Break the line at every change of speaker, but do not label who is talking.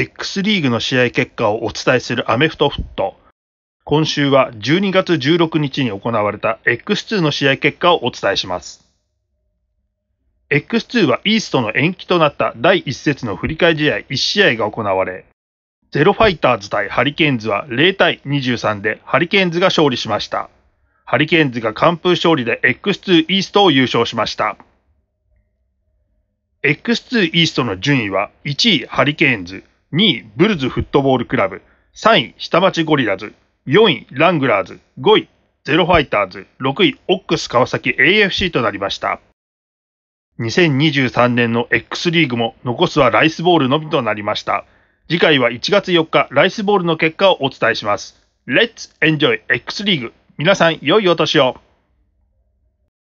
X リーグの試合結果をお伝えするアメフトフット。今週は12月16日に行われた X2 の試合結果をお伝えします。X2 はイーストの延期となった第1節の振り替試合1試合が行われ、ゼロファイターズ対ハリケーンズは0対23でハリケーンズが勝利しました。ハリケーンズが完封勝利で X2 イーストを優勝しました。X2 イーストの順位は1位ハリケーンズ、2位、ブルズフットボールクラブ、3位、下町ゴリラズ、4位、ラングラーズ、5位、ゼロファイターズ、6位、オックス川崎 AFC となりました。2023年の X リーグも残すはライスボールのみとなりました。次回は1月4日、ライスボールの結果をお伝えします。Let's enjoy X リーグ。皆さん、良いお年を。